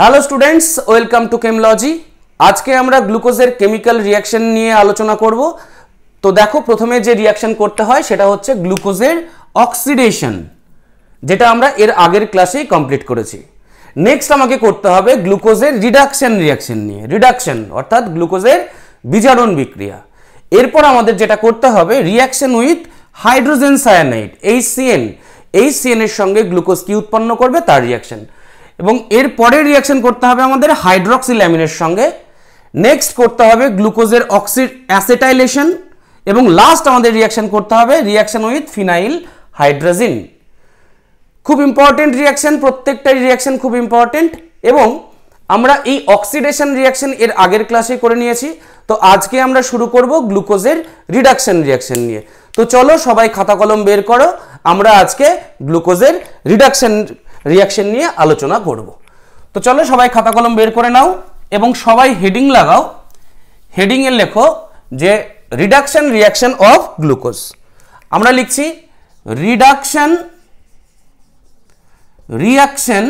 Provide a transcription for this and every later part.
Hello students welcome to Chemology আজকে আমরা গ্লুকোজের কেমিক্যাল রিয়াকশন নিয়ে আলোচনা করব তো দেখো প্রথমে যে রিয়াকশন করতে হয় সেটা হচ্ছে গ্লুকোজের অক্সিডেশন যেটা আমরা এর আগের ক্লাসেই কমপ্লিট করেছি নেক্সট আমাকে করতে হবে গ্লুকোজের রিডাকশন রিয়াকশন নিয়ে রিডাকশন অর্থাৎ গ্লুকোজের বিজারণ বিক্রিয়া এরপর আমাদের যেটা করতে হবে reaction with hydrogen cyanide H CN এই সিএনের সঙ্গে গ্লুকোজ কি উৎপন্ন করবে তার রিয়াকশন এবং এর পরে রিয়াকশন করতে হবে আমাদের হাইড্রক্সিল্যামিনের সঙ্গে নেক্সট করতে হবে গ্লুকোজের অক্সি অ্যাসেটাইলেশন এবং লাস্ট আমাদের রিয়াকশন করতে হবে রিয়াকশন উইথ ফিনাইল হাইড্রোজিন খুব ইম্পর্টেন্ট রিয়াকশন প্রত্যেকটাই রিয়াকশন খুব ইম্পর্টেন্ট এবং আমরা এই অক্সিডেশন রিয়াকশন এর আগের ক্লাসে করে নিয়েছি তো আজকে আমরা শুরু করব গ্লুকোজের রিডাকশন রিয়াকশন নিয়ে তো চলো সবাই খাতা কলম বের করো আমরা আজকে গ্লুকোজের রিডাকশন রিয়াকশন নিয়ে আলোচনা করব তো চলো সবাই খাতা কলম বের করে নাও এবং সবাই হেডিং লাগাও হেডিংয়ে লেখো যে রিডাকশন রিয়াকশন অফ গ্লুকোজ আমরা লিখছি reduction reaction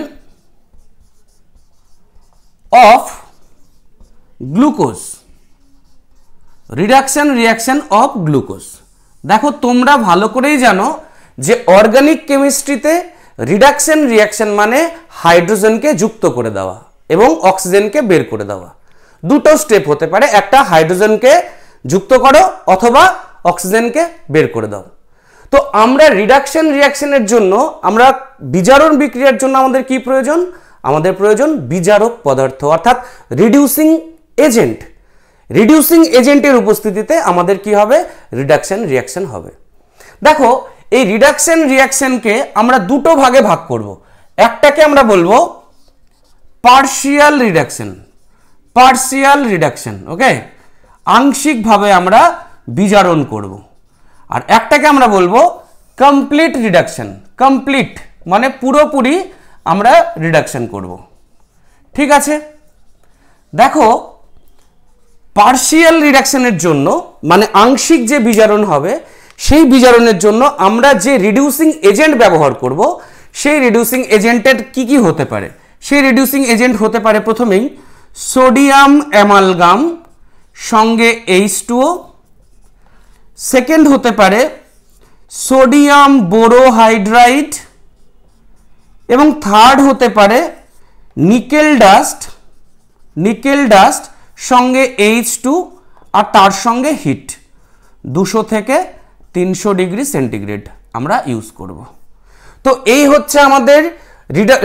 of glucose reduction reaction of glucose দেখো তোমরা ভালো করেই জানো যে অর্গানিক কেমিস্ট্রিতে রিডাকশন রিয়াকশন মানে হাইড্রোজেনকে যুক্ত করে দেওয়া এবং অক্সিজেনকে বের করে দেওয়া দুটো স্টেপ হতে পারে একটা হাইড্রোজেনকে যুক্ত করো অথবা অক্সিজেনকে বের করে দাও তো আমরা রিডাকশন রিয়াকশনের জন্য আমরা বিজারণ বিক্রিয়ার জন্য আমাদের কি প্রয়োজন আমাদের প্রয়োজন বিজারক পদার্থ অর্থাৎ রিডিউসিং এজেন্ট রিডিউসিং এজেন্টের উপস্থিতিতে আমাদের কি হবে রিডাকশন রিয়াকশন হবে দেখো এই রিডাকশন রিয়াকশনকে আমরা দুটো ভাগে ভাগ করব একটাকে আমরা বলবো partial reduction partial reduction okay আংশিকভাবে আমরা বিজারণ করব আর একটাকে আমরা বলবো কমপ্লিট রিডাকশন কমপ্লিট মানে পুরোপুরি আমরা রিডাকশন করব ঠিক আছে দেখো পার্শিয়াল রিডাকশনের জন্য মানে আংশিক যে বিজারণ হবে সেই বিজারণের জন্য আমরা যে রিডিউসিং এজেন্ট ব্যবহার করব সেই রিডিউসিং এজেন্টের কি কি হতে পারে সেই রিডিউসিং এজেন্ট হতে পারে প্রথমেই সোডিয়াম অ্যামালগাম সঙ্গে এইচ টুও সেকেন্ড হতে পারে সোডিয়াম বোরোহাইড্রাইট এবং থার্ড হতে পারে নিকেল ডাস্ট নিকেল ডাস্ট সঙ্গে এইচ টু আর তার সঙ্গে হিট দুশো থেকে তিনশো ডিগ্রি সেন্টিগ্রেড আমরা ইউজ করব তো এই হচ্ছে আমাদের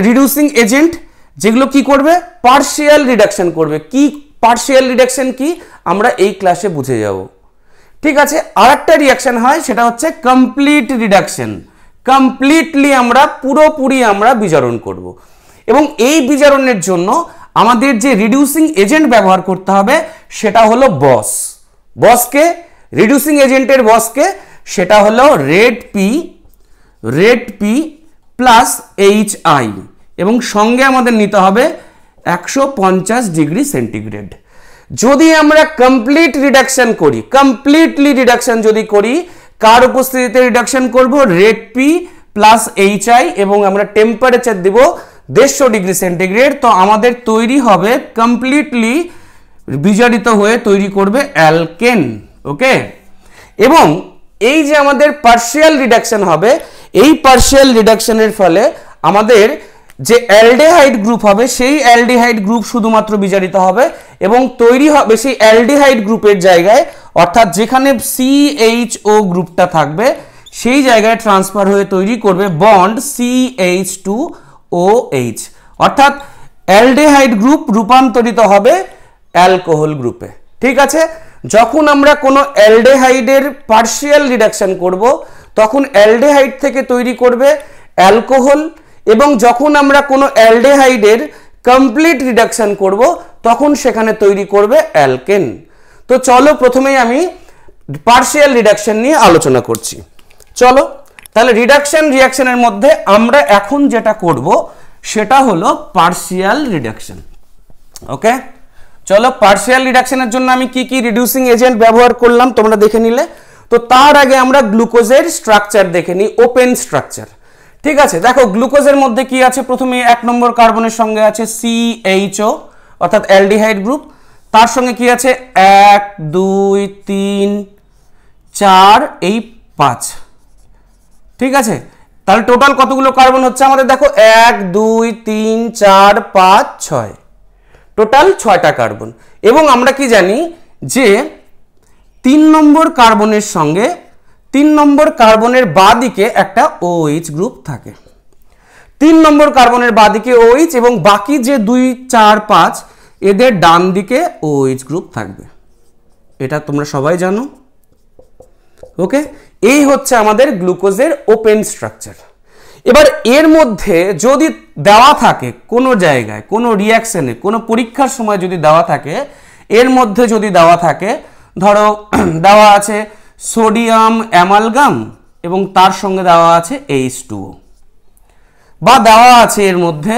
রিডিউসিং এজেন্ট যেগুলো কি করবে পার্শিয়াল রিডাকশন করবে কি পার্শিয়াল রিডাকশন কি আমরা এই ক্লাসে বুঝে যাব ঠিক আছে আর একটা রিয়াকশান হয় সেটা হচ্ছে কমপ্লিট রিডাকশন কমপ্লিটলি আমরা পুরোপুরি আমরা বিজারণ করব। এবং এই বিজারণের জন্য আমাদের যে রিডিউসিং এজেন্ট ব্যবহার করতে হবে সেটা হলো বস বসকে রিডিউসিং এজেন্টের বসকে সেটা হলো red P red P plus H I এবং সঙ্গে আমাদের নিতে হবে একশো ডিগ্রি সেন্টিগ্রেড যদি আমরা কমপ্লিট রিডাকশন করি কমপ্লিটলি রিডাকশন যদি করি কার উপস্থিতিতে রিডাকশন করব red P plus H I এবং আমরা টেম্পারেচার দিব দেড়শো ডিগ্রি সেন্টিগ্রেড তো আমাদের তৈরি হবে কমপ্লিটলি বিজড়িত হয়ে তৈরি করবে অ্যালকেন ওকে এবং এই যে আমাদের পার্সিয়াল রিডাকশন হবে এই পার্সিয়াল রিডাকশনের ফলে আমাদের যে অ্যালডিহাইড গ্রুপ হবে সেই অ্যালডিহাইড গ্রুপ শুধুমাত্র বিচারিত হবে এবং তৈরি হবে সেই অ্যালডিহাইড গ্রুপের জায়গায় অর্থাৎ যেখানে সিএইচও গ্রুপটা থাকবে সেই জায়গায় ট্রান্সফার হয়ে তৈরি করবে bond CH two O H অর্থাৎ অ্যালডিহাইড গ্রুপ রূপান্তরিত হবে অ্যালকোহল গ্রুপে ঠিক আছে যখন আমরা কোনো অ্যালডেহাইডের পার্সিয়াল রিডাকশান করব তখন অ্যালডেহাইড থেকে তৈরি করবে অ্যালকোহল এবং যখন আমরা কোনো অ্যালডেহাইডের কমপ্লিট রিডাকশান করব তখন সেখানে তৈরি করবে অ্যালকেন তো চলো প্রথমেই আমি পার্সিয়াল রিডাকশান নিয়ে আলোচনা করছি চলো তাহলে রিডাকশান রিয়াকশানের মধ্যে আমরা এখন যেটা করব সেটা হলো পার্সিয়াল রিডাকশান ওকে চলো পার্সিয়াল রিডাকশনের জন্য আমি কি কি রিডিউসিং এজেন্ট ব্যবহার করলাম তোমরা দেখে নিলে তো তার আগে আমরা গ্লুকোজের স্ট্রাকচার দেখে নিই ওপেন স্ট্রাকচার ঠিক আছে দেখো গ্লুকোজের মধ্যে কি আছে প্রথমে এক নম্বর কার্বনের সঙ্গে আছে সিএইচও অর্থাৎ অ্যালডিহাইড গ্রুপ তার সঙ্গে কি আছে এক দুই তিন চার এই পাঁচ ঠিক আছে তাহলে টোটাল কতগুলো কার্বন হচ্ছে আমাদের দেখো এক দুই তিন চার পাঁচ ছয় টোটাল ছয়টা কার্বন এবং আমরা কি জানি যে তিন নম্বর কার্বনের সঙ্গে তিন নম্বর কার্বনের বাঁ দিকে একটা ওএইচ গ্রুপ থাকে তিন নম্বর কার্বনের বাঁ দিকে ওএইচ এবং বাকি যে দুই চার পাঁচ এদের ডান দিকে ও এইচ গ্রুপ থাকবে এটা তোমরা সবাই জানো ওকে এই হচ্ছে আমাদের গ্লুকোজের ওপেন স্ট্রাকচার এবার এর মধ্যে যদি দেওয়া থাকে কোনো জায়গায় কোনো রিয়াকশানে কোনো পরীক্ষার সময় যদি দেওয়া থাকে এর মধ্যে যদি দেওয়া থাকে ধরো দেওয়া আছে সোডিয়াম অ্যামালগাম এবং তার সঙ্গে দেওয়া আছে এইচ টু বা দেওয়া আছে এর মধ্যে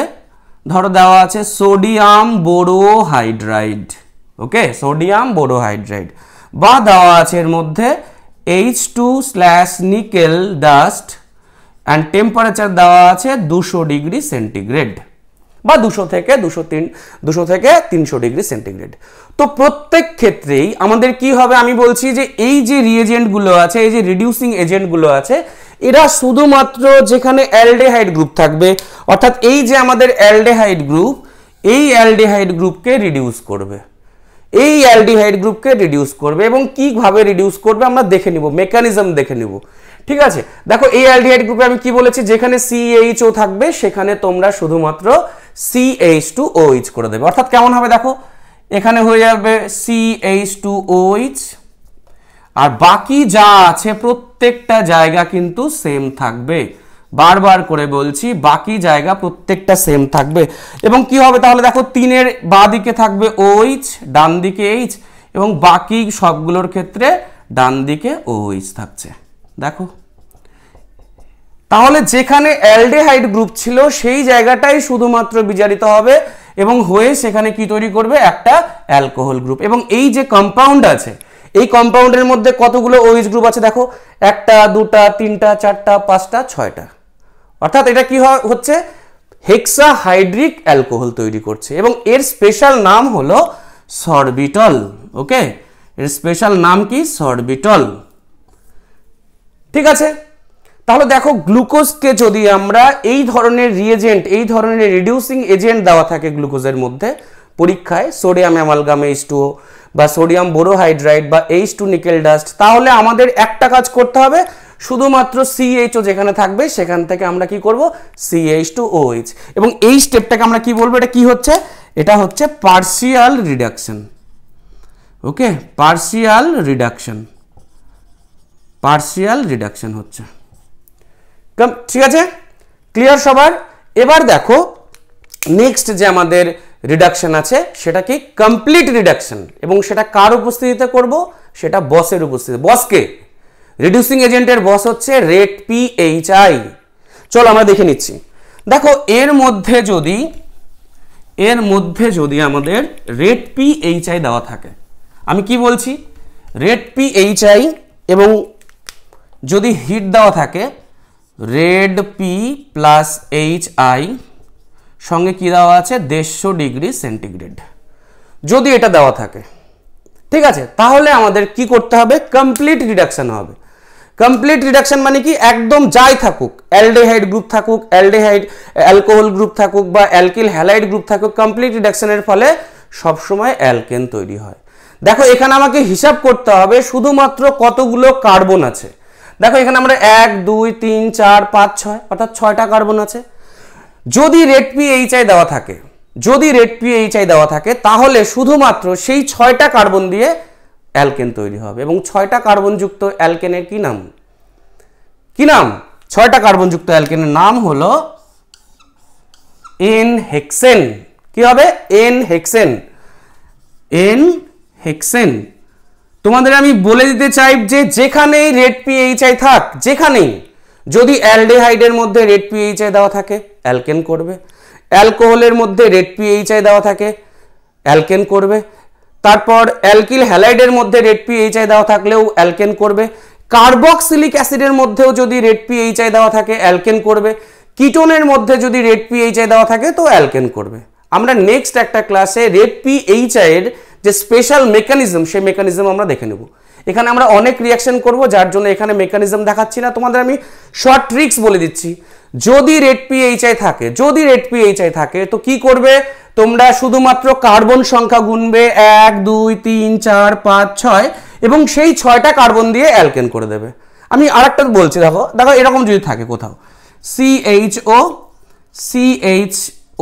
ধরো দেওয়া আছে সোডিয়াম বোরোহাইড্রাইড ওকে সোডিয়াম বোরোহাইড্রাইড বা দেওয়া আছে এর মধ্যে H two slash nickel dust and temperature দেওয়া আছে দুশো ডিগ্রি সেন্টিগ্রেড বা দুশো থেকে দুশো তিন দুশো থেকে তিনশো ডিগ্রি সেন্টিগ্রেড তো প্রত্যেক ক্ষেত্রেই আমাদের কি হবে আমি বলছি যে এই যে রিএজেন্টগুলো আছে এই যে রিডিউসিং এজেন্টগুলো আছে এরা শুধুমাত্র যেখানে অ্যালডেহাইড গ্রুপ থাকবে অর্থাৎ এই যে আমাদের অ্যালডেহাইড গ্রুপ এই অ্যালডেহাইড গ্রুপকে রিডিউস করবে এই অ্যালডিহাইড গ্রুপকে রিডিউস করবে এবং কিভাবে রিডিউস করবে আমরা দেখে নিব মেকানিজম দেখে নিব ঠিক আছে দেখো এই অ্যালডিহাইড গ্রুপে আমি কি বলেছি যেখানে সিএইচও থাকবে সেখানে তোমরা শুধুমাত্র সিএইচ টু ওইচ করে দেবে অর্থাৎ কেমন হবে দেখো এখানে হয়ে যাবে সিএইচ টু ওইচ আর বাকি যা আছে প্রত্যেকটা জায়গা কিন্তু সেম থাকবে বারবার করে বলছি বাকি জায়গা প্রত্যেকটা সেম থাকবে এবং কি হবে তাহলে দেখো তিনের বা দিকে থাকবে ওইচ ডান দিকে এইচ এবং বাকি সবগুলোর ক্ষেত্রে ডান দিকে ওইচ থাকছে দেখো তাহলে যেখানে অ্যালডেহাইড গ্রুপ ছিল সেই জায়গাটাই শুধুমাত্র বিচারিত হবে এবং হয়ে সেখানে কি তৈরি করবে একটা অ্যালকোহল গ্রুপ এবং এই যে কম্পাউন্ড আছে এই কম্পাউন্ডের মধ্যে কতগুলো ওইচ গ্রুপ আছে দেখো একটা দুটা তিনটা চারটা পাঁচটা ছয়টা অর্থাৎ এটা কি হচ্ছে হেক্সা হাইড্রিক অ্যালকোহল তৈরি করছে এবং এর স্পেশাল নাম হলো সরবিটল ওকে এর স্পেশাল নাম কি সরবিটল ঠিক আছে তাহলে দেখো গ্লুকোজকে যদি আমরা এই ধরনের রিয়েজেন্ট এই ধরনের রিডিউসিং এজেন্ট দেওয়া থাকে গ্লুকোজের মধ্যে পরীক্ষায় সোডিয়াম অ্যামালগাম এইচ টুও বা সোডিয়াম বোরোহাইড্রাইট বা এইচ টু নিকেল ডাস্ট তাহলে আমাদের একটা কাজ করতে হবে শুধুমাত্র সিএইচও যেখানে থাকবে সেখান থেকে আমরা কি করব সিএইচ টু এইচ এবং এই স্টেপটাকে আমরা কি বলবো এটা কি হচ্ছে এটা হচ্ছে partial reduction okay partial reduction partial reduction হচ্ছে ঠিক আছে ক্লিয়ার সবার এবার দেখো নেক্সট যে আমাদের রিডাকশন আছে সেটা কি কমপ্লিট রিডাকশন এবং সেটা কার উপস্থিতিতে করব সেটা বসের উপস্থিতি বসকে রিডিউসিং এজেন্টের বস হচ্ছে রেট পি এইচ আই চলো আমরা দেখে নিচ্ছি দেখো এর মধ্যে যদি এর মধ্যে যদি আমাদের রেট পি এইচ আই দেওয়া থাকে আমি কি বলছি রেট পি এইচ আই এবং যদি হিট দেওয়া থাকে red P plus H I সঙ্গে কী দেওয়া আছে দেড়শো ডিগ্রি সেন্টিগ্রেড যদি এটা দেওয়া থাকে ঠিক আছে তাহলে আমাদের কি করতে হবে কমপ্লিট রিডাকশান হবে কমপ্লিট রিডাকশান মানে কি একদম যাই থাকুক অ্যালডেহাইড গ্রুপ থাকুক অ্যালডেহাইড অ্যালকোহল গ্রুপ থাকুক বা অ্যালকিল হ্যালাইড গ্রুপ থাকুক কমপ্লিট রিডাকশানের ফলে সবসময় অ্যালকেন তৈরি হয় দেখো এখানে আমাকে হিসাব করতে হবে শুধুমাত্র কতগুলো কার্বন আছে দেখো এখানে আমরা এক দুই তিন চার পাঁচ ছয় অর্থাৎ ছয়টা কার্বন আছে যদি রেড পি এইচ আই দেওয়া থাকে যদি রেড পি এইচ আই দেওয়া থাকে তাহলে শুধুমাত্র সেই ছয়টা কার্বন দিয়ে অ্যালকেন তৈরি হবে এবং ছয়টা কার্বনযুক্ত অ্যালকেনের কি নাম কি নাম ছয়টা কার্বনযুক্ত অ্যালকেনের নাম হলো এন হেক্সেন কি হবে এন হেক্সেন এন হেক্সেন তোমাদের আমি বলে দিতে চাই যে যেখানেই রেড পিএইচআই থাক যেখানেই যদি অ্যালডেহাইডের মধ্যে রেড পিএইচআই দেওয়া থাকে অ্যালকেন করবে অ্যালকোহলের মধ্যে রেড পিএইচআই দেওয়া থাকে অ্যালকেন করবে তারপর অ্যালকিল হ্যালাইডের মধ্যে রেড পিএইচআই দেওয়া থাকলেও অ্যালকেন করবে কার্বক্সিলিক অ্যাসিডের মধ্যেও যদি রেড পিএইচআই দেওয়া থাকে অ্যালকেন করবে কিটোনের মধ্যে যদি রেড পিএইচআই দেওয়া থাকে তো অ্যালকেন করবে আমরা নেক্সট একটা ক্লাসে রেড পিএইচআইয়ের এর যে স্পেশাল মেকানিজম সেই মেকানিজম আমরা দেখে নেব এখানে আমরা অনেক রিয়াকশন করব যার জন্য এখানে মেকানিজম দেখাচ্ছি না তোমাদের আমি শর্ট ট্রিক্স বলে দিচ্ছি যদি রেড পিএইচআই থাকে যদি রেড পিএইচআই থাকে তো কি করবে তোমরা শুধুমাত্র কার্বন সংখ্যা গুনবে এক দুই তিন চার পাঁচ ছয় এবং সেই ছয়টা কার্বন দিয়ে অ্যালকেন করে দেবে আমি আরেকটা বলছি দেখো দেখো এরকম যদি থাকে কোথাও C H O C H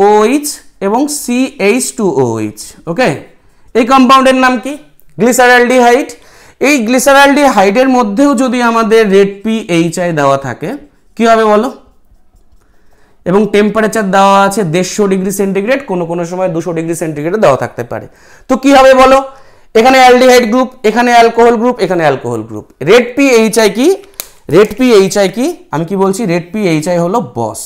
O H এবং C H two O H okay এই কম্পাউন্ডের নাম কি গ্লিসারালডিহাইড এই গ্লিসারালডিহাইডের মধ্যেও যদি আমাদের রেড পি এইচ আই দেওয়া থাকে কি হবে বলো এবং টেম্পারেচার দেওয়া আছে দেড়শো ডিগ্রি সেন্টিগ্রেড কোনো কোনো সময় দুশো ডিগ্রি সেন্টিগ্রেড দেওয়া থাকতে পারে তো কি হবে বলো এখানে অ্যালডিহাইড গ্রুপ এখানে অ্যালকোহল গ্রুপ এখানে alcohol group red P H I কি রেড পি এইচ আই কি আমি কি বলছি রেড পি এইচ আই হলো বস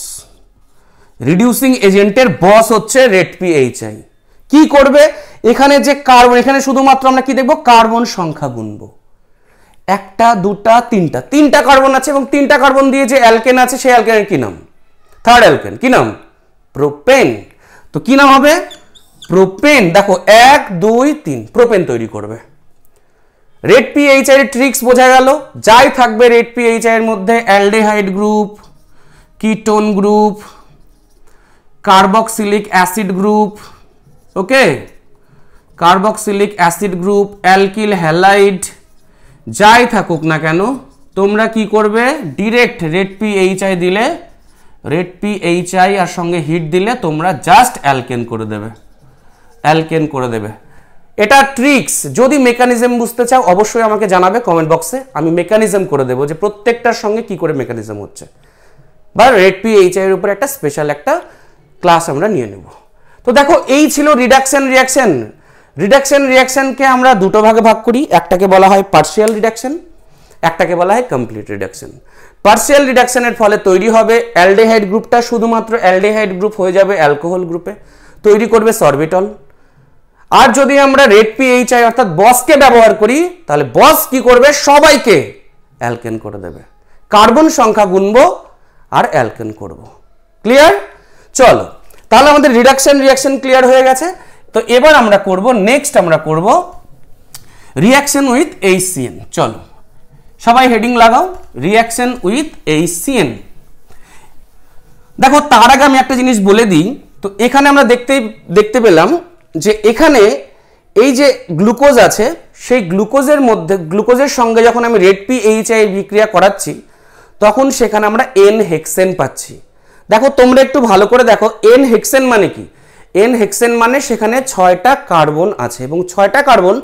রিডিউসিং এজেন্টের বস হচ্ছে রেড পি এইচ আই কি করবে এখানে যে কার্বন এখানে শুধুমাত্র আমরা কি দেখব কার্বন সংখ্যা গুনব একটা দুটা তিনটা তিনটা কার্বন আছে এবং তিনটা কার্বন দিয়ে যে অ্যালকেন আছে সেই অ্যালকেনের কি নাম থার্ড অ্যালকেন কি নাম প্রোপেন তো কী নাম হবে প্রোপেন দেখো এক দুই তিন প্রোপেন তৈরি করবে রেড পি আই এর ট্রিক্স বোঝা গেল যাই থাকবে রেড আই এর মধ্যে aldehyde group ketone group carboxylic acid group okay carboxylic acid group alkyl halide যাই থাকুক না কেন তোমরা কি করবে direct red P H I দিলে রেড পি এইচ আই আর সঙ্গে হিট দিলে তোমরা জাস্ট অ্যালকেন করে দেবে অ্যালকেন করে দেবে এটা ট্রিক্স যদি মেকানিজম বুঝতে চাও অবশ্যই আমাকে জানাবে কমেন্ট বক্সে আমি মেকানিজম করে দেবো যে প্রত্যেকটার সঙ্গে কি করে মেকানিজম হচ্ছে বা রেড পি এইচ আইয়ের উপর একটা স্পেশাল একটা ক্লাস আমরা নিয়ে নেবো তো দেখো এই ছিল রিডাকশন রিয়াকশন রিডাকশন রিয়াকশনকে আমরা দুটো ভাগে ভাগ করি একটাকে বলা হয় পার্শিয়াল রিডাকশন একটাকে বলা হয় কমপ্লিট রিডাকশন পার্সিয়াল রিডাকশনের ফলে তৈরি হবে অ্যালডেহাইড গ্রুপটা শুধুমাত্র অ্যালডেহাইড গ্রুপ হয়ে যাবে অ্যালকোহল গ্রুপে তৈরি করবে সরবিটল আর যদি আমরা রেড পিএইচআই অর্থাৎ বসকে ব্যবহার করি তাহলে বস কি করবে সবাইকে অ্যালকেন করে দেবে কার্বন সংখ্যা গুণবো আর অ্যালকেন করব ক্লিয়ার চলো তাহলে আমাদের রিডাকশন রিয়াকশন ক্লিয়ার হয়ে গেছে তো এবার আমরা করব নেক্সট আমরা করব রিয়াকশন উইথ এই সিএন চলো সবাই হেডিং লাগাও রিয়াকশন উইথ এই সিএন দেখো তার আগে আমি একটা জিনিস বলে দিই তো এখানে আমরা দেখতেই দেখতে পেলাম যে এখানে এই যে গ্লুকোজ আছে সেই গ্লুকোজের মধ্যে গ্লুকোজের সঙ্গে যখন আমি রেড পি এইচ আই বিক্রিয়া করাচ্ছি তখন সেখানে আমরা এন হেক্সেন পাচ্ছি দেখো তোমরা একটু ভালো করে দেখো এন হেক্সেন মানে কি এন হেক্সেন মানে সেখানে ছয়টা কার্বন আছে এবং ছয়টা কার্বন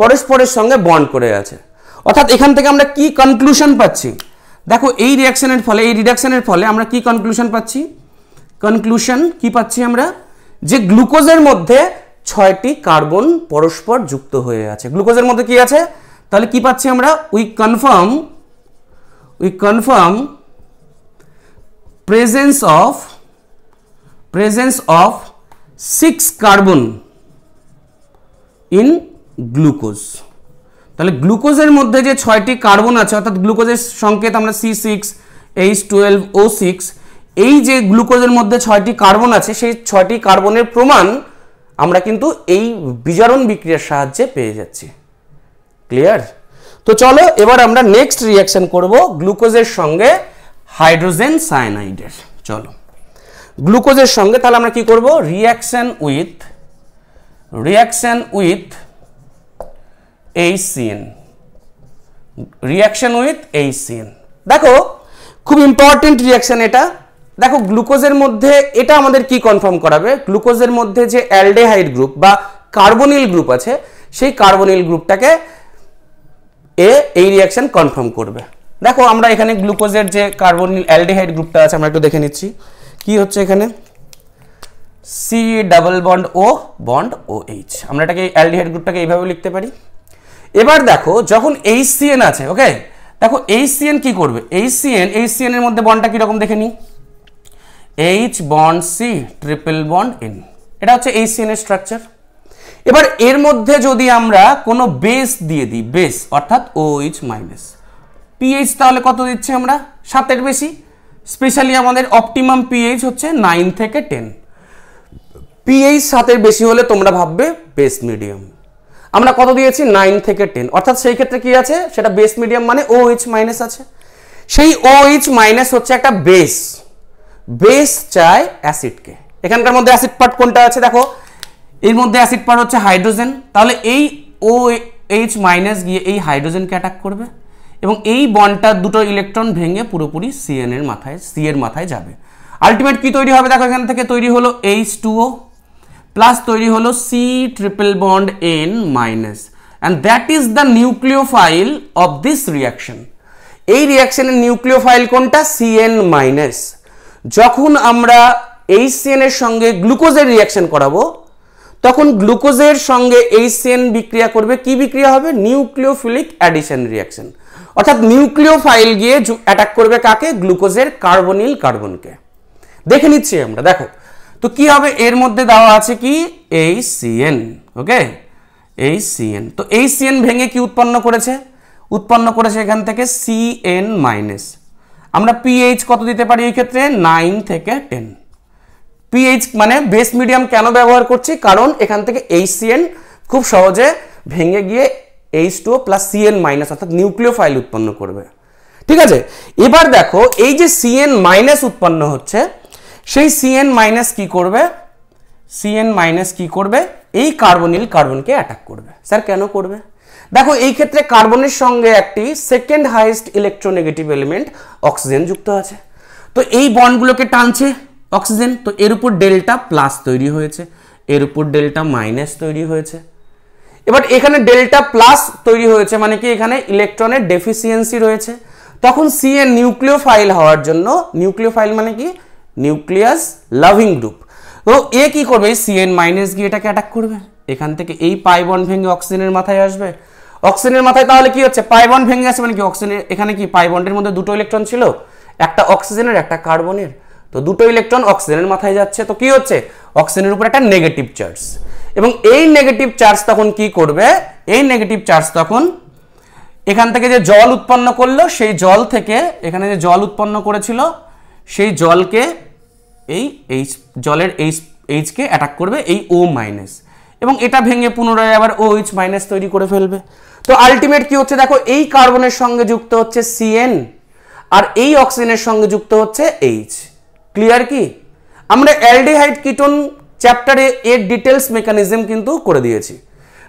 পরস্পরের সঙ্গে বন্ড করে আছে অর্থাৎ এখান থেকে আমরা কি কনক্লুশন পাচ্ছি দেখো এই রিয়াকশনের ফলে এই রিডাকশনের ফলে আমরা কি কনক্লুশন পাচ্ছি কনক্লুশন কি পাচ্ছি আমরা যে গ্লুকোজের মধ্যে ছয়টি কার্বন পরস্পর যুক্ত হয়ে আছে গ্লুকোজের মধ্যে কি আছে তাহলে কি পাচ্ছি আমরা we confirm we confirm presence of presence of 6 carbon in glucose তাহলে গ্লুকোজের মধ্যে যে ছয়টি কার্বন আছে অর্থাৎ গ্লুকোজের সংকেত আমরা C six H twelve O six এই যে গ্লুকোজের মধ্যে ছয়টি কার্বন আছে সেই ছয়টি কার্বনের প্রমাণ আমরা কিন্তু এই বিজারণ বিক্রিয়ার সাহায্যে পেয়ে যাচ্ছি ক্লিয়ার তো চলো এবার আমরা নেক্সট রিয়াকশন করব গ্লুকোজের সঙ্গে হাইড্রোজেন সায়ানাইডের চলো গ্লুকোজের সঙ্গে তাহলে আমরা কি করব reaction with reaction with H reaction with H দেখো খুব ইম্পর্টেন্ট রিয়াকশন এটা দেখো গ্লুকোজের মধ্যে এটা আমাদের কি কনফার্ম করাবে গ্লুকোজের মধ্যে যে অ্যালডেহাইড গ্রুপ বা কার্বনিল গ্রুপ আছে সেই কার্বনিল গ্রুপটাকে এ এই রিয়াকশন কনফার্ম করবে দেখো আমরা এখানে গ্লুকোজের যে কার্বন অ্যালডিহাইড গ্রুপটা আছে আমরা একটু দেখে নিচ্ছি কি হচ্ছে এখানে C double bond O bond O H আমরা এটাকে অ্যালডিহাইড গ্রুপটাকে এইভাবে লিখতে পারি এবার দেখো যখন এইচ সিএন আছে ওকে দেখো এইচ সিএন কী করবে এইচ সিএন এইচ সিএন এর মধ্যে বন্ডটা কীরকম দেখে নিই H bond C triple bond N এটা হচ্ছে এইচ সিএন এর স্ট্রাকচার এবার এর মধ্যে যদি আমরা কোনো বেস দিয়ে দিই বেস অর্থাৎ ও এইচ মাইনাস পিএইচ তাহলে কত দিচ্ছি আমরা সাতের বেশি স্পেশালি আমাদের অপটিমাম পিএইচ হচ্ছে নাইন থেকে টেন পিএইচ সাতের বেশি হলে তোমরা ভাববে বেস মিডিয়াম আমরা কত দিয়েছি নাইন থেকে টেন অর্থাৎ সেই ক্ষেত্রে কি আছে সেটা বেস মিডিয়াম মানে ও এইচ মাইনাস আছে সেই ও এইচ মাইনাস হচ্ছে একটা বেস বেস চায় অ্যাসিডকে এখানকার মধ্যে অ্যাসিড পার্ট কোনটা আছে দেখো এর মধ্যে অ্যাসিড পার্ট হচ্ছে হাইড্রোজেন তাহলে এই ও এইচ মাইনাস গিয়ে এই হাইড্রোজেনকে অ্যাটাক করবে এবং এই বন্ডটার দুটো ইলেকট্রন ভেঙে পুরোপুরি সিএন এর মাথায় সি এর মাথায় যাবে আলটিমেট কি তৈরি হবে দেখো এখান থেকে তৈরি হলো এইচ টুও প্লাস তৈরি হলো C triple bond N minus and that is the nucleophile of this reaction এই রিয়াকশনের নিউক্লিওফাইল কোনটা সিএন মাইনাস যখন আমরা এইচ সিএন এর সঙ্গে গ্লুকোজের রিয়াকশন করাবো তখন গ্লুকোজের সঙ্গে এই সিএন বিক্রিয়া করবে কি বিক্রিয়া হবে নিউক্লিওফিলিক অ্যাডিশন রিয়াকশন অর্থাৎ নিউক্লিও ফাইল গিয়ে অ্যাটাক করবে কাকে গ্লুকোজের কার্বনিল কার্বনকে দেখে নিচ্ছি আমরা দেখো তো কি হবে এর মধ্যে দেওয়া আছে কি এই সিএন ওকে এই সিএন তো এই সিএন ভেঙে কি উৎপন্ন করেছে উৎপন্ন করেছে এখান থেকে সিএন মাইনাস আমরা পিএইচ কত দিতে পারি এই ক্ষেত্রে নাইন থেকে টেন পিএইচ মানে বেস মিডিয়াম কেন ব্যবহার করছি কারণ এখান থেকে এইচসিএন খুব সহজে ভেঙে গিয়ে H two plus CN minus অর্থাৎ নিউক্লিওফাইল উৎপন্ন করবে ঠিক আছে এবার দেখো এই যে সিএন মাইনাস উৎপন্ন হচ্ছে সেই সিএন মাইনাস কি করবে সিএন মাইনাস কি করবে এই কার্বনিল কার্বনকে অ্যাটাক করবে স্যার কেন করবে দেখো এই ক্ষেত্রে কার্বনের সঙ্গে একটি second highest electronegative element oxygen যুক্ত আছে তো এই বন্ডগুলোকে টানছে অক্সিজেন তো এর উপর ডেল্টা প্লাস তৈরি হয়েছে এর উপর ডেল্টা মাইনাস তৈরি হয়েছে এবার এখানে ডেল্টা প্লাস তৈরি হয়েছে মানে কি এখানে ইলেকট্রনের ডেফিসিয়েন্সি রয়েছে তখন সি নিউক্লিও ফাইল হওয়ার জন্য ফাইল মানে কি নিউক্লিয়াস লাভিং গ্রুপ তো এ কি করবে সি এন মাইনাস গিয়ে এটাকে অ্যাটাক করবে এখান থেকে এই পাইবন ভেঙে অক্সিজেনের মাথায় আসবে অক্সিজেনের মাথায় তাহলে কি হচ্ছে পাইবন ভেঙে আসে মানে কি অক্সিজেনের এখানে কি পাইবনটের মধ্যে দুটো ইলেকট্রন ছিল একটা অক্সিজেনের একটা কার্বনের তো দুটো ইলেকট্রন অক্সিজেনের মাথায় যাচ্ছে তো কি হচ্ছে অক্সিজেনের উপর একটা নেগেটিভ চার্জ এবং এই নেগেটিভ চার্জ তখন কি করবে এই নেগেটিভ চার্জ তখন এখান থেকে যে জল উৎপন্ন করলো সেই জল থেকে এখানে যে জল উৎপন্ন করেছিল সেই জলকে এই এইচ জলের এইচ এইচকে অ্যাটাক করবে এই ও মাইনাস এবং এটা ভেঙে পুনরায় আবার ও এইচ মাইনাস তৈরি করে ফেলবে তো আলটিমেট কি হচ্ছে দেখো এই কার্বনের সঙ্গে যুক্ত হচ্ছে সিএন আর এই অক্সিজেনের সঙ্গে যুক্ত হচ্ছে এইচ ক্লিয়ার কি আমরা অ্যালডিহাইড কিটোন চ্যাপ্টারে এর ডিটেলস মেকানিজম কিন্তু করে দিয়েছি